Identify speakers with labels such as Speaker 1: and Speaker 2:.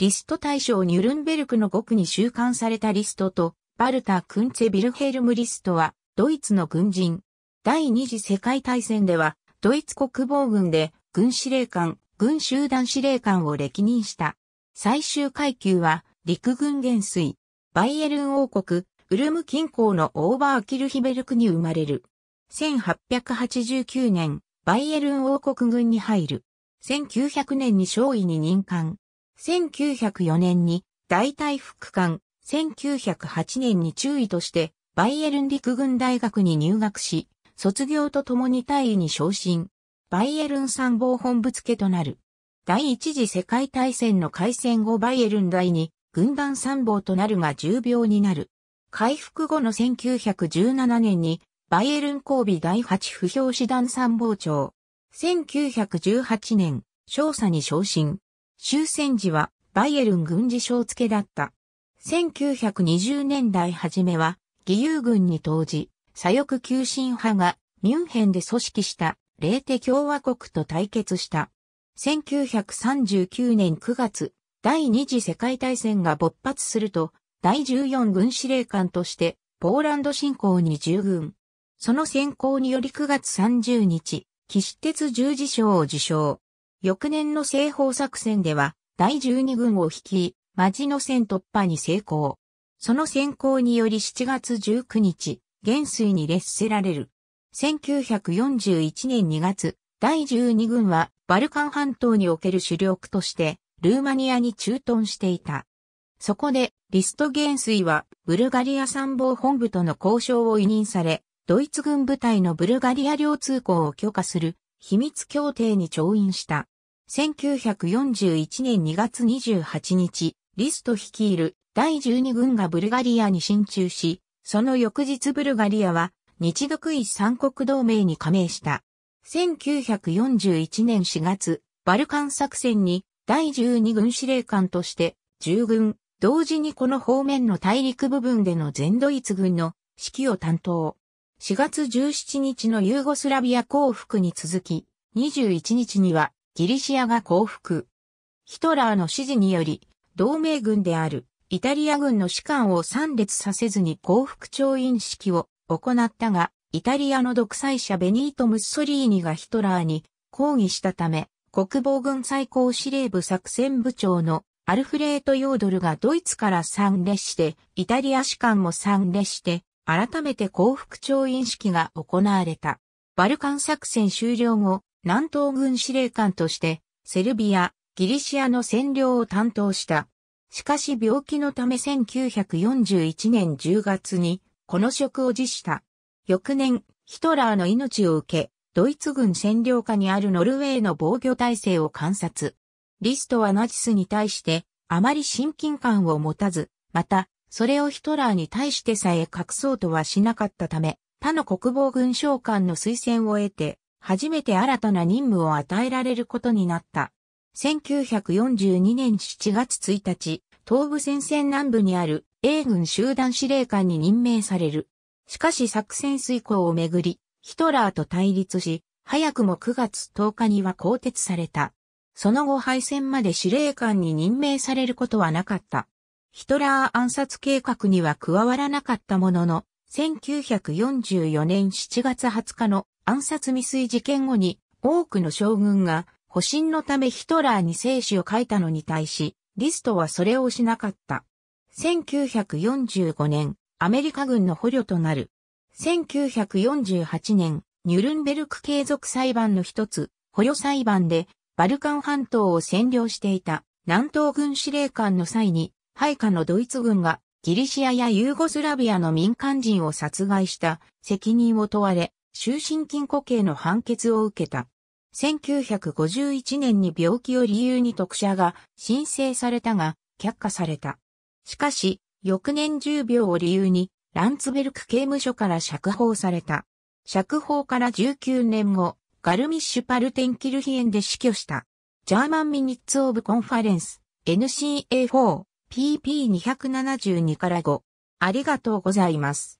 Speaker 1: リスト大将ニュルンベルクの5区に収監されたリストと、バルター・クンツェ・ビルヘルム・リストは、ドイツの軍人。第二次世界大戦では、ドイツ国防軍で、軍司令官、軍集団司令官を歴任した。最終階級は、陸軍元帥。バイエルン王国、ウルム近郊のオーバーキルヒベルクに生まれる。1889年、バイエルン王国軍に入る。1900年に少尉に任官。1904年に大体副官、1908年に中尉としてバイエルン陸軍大学に入学し、卒業とともに大尉に昇進。バイエルン参謀本部付となる。第一次世界大戦の開戦後バイエルン大に軍団参謀となるが重病になる。回復後の1917年にバイエルン交尾第8不評師団参謀長。1918年、少佐に昇進。終戦時はバイエルン軍事省付けだった。1920年代初めは義勇軍に投じ、左翼急進派がミュンヘンで組織したレーテ共和国と対決した。1939年9月、第二次世界大戦が勃発すると、第14軍司令官として、ポーランド侵攻に従軍。その先行により9月30日、騎士鉄十字章を受賞。翌年の西方作戦では、第12軍を率い、マジの戦突破に成功。その先行により7月19日、元帥に列せられる。1941年2月、第12軍はバルカン半島における主力として、ルーマニアに駐屯していた。そこで、リスト元帥は、ブルガリア参謀本部との交渉を委任され、ドイツ軍部隊のブルガリア領通行を許可する秘密協定に調印した。1941年2月28日、リスト率いる第12軍がブルガリアに進駐し、その翌日ブルガリアは日独一三国同盟に加盟した。1941年4月、バルカン作戦に第12軍司令官として従軍、同時にこの方面の大陸部分での全ドイツ軍の指揮を担当。4月17日のユーゴスラビア降伏に続き、21日にはギリシアが降伏。ヒトラーの指示により、同盟軍であるイタリア軍の士官を参列させずに降伏調印式を行ったが、イタリアの独裁者ベニート・ムッソリーニがヒトラーに抗議したため、国防軍最高司令部作戦部長のアルフレート・ヨードルがドイツから参列して、イタリア士官も参列して、改めて幸福調印式が行われた。バルカン作戦終了後、南東軍司令官として、セルビア、ギリシアの占領を担当した。しかし病気のため1941年10月に、この職を辞した。翌年、ヒトラーの命を受け、ドイツ軍占領下にあるノルウェーの防御体制を観察。リストはナチスに対して、あまり親近感を持たず、また、それをヒトラーに対してさえ隠そうとはしなかったため、他の国防軍将官の推薦を得て、初めて新たな任務を与えられることになった。1942年7月1日、東部戦線南部にある英軍集団司令官に任命される。しかし作戦遂行をめぐり、ヒトラーと対立し、早くも9月10日には更迭された。その後敗戦まで司令官に任命されることはなかった。ヒトラー暗殺計画には加わらなかったものの、1944年7月20日の暗殺未遂事件後に多くの将軍が保身のためヒトラーに生死を書いたのに対し、リストはそれをしなかった。1945年、アメリカ軍の捕虜となる。1948年、ニュルンベルク継続裁判の一つ、捕虜裁判で、バルカン半島を占領していた南東軍司令官の際に、配下のドイツ軍がギリシアやユーゴスラビアの民間人を殺害した責任を問われ、終身禁錮刑の判決を受けた。1951年に病気を理由に特赦が申請されたが、却下された。しかし、翌年10秒を理由に、ランツベルク刑務所から釈放された。釈放から19年後、ガルミッシュパルテンキルヒエンで死去した。ジャーマンミニッツオブコンファレンス、NCA4。PP272 から5。ありがとうございます。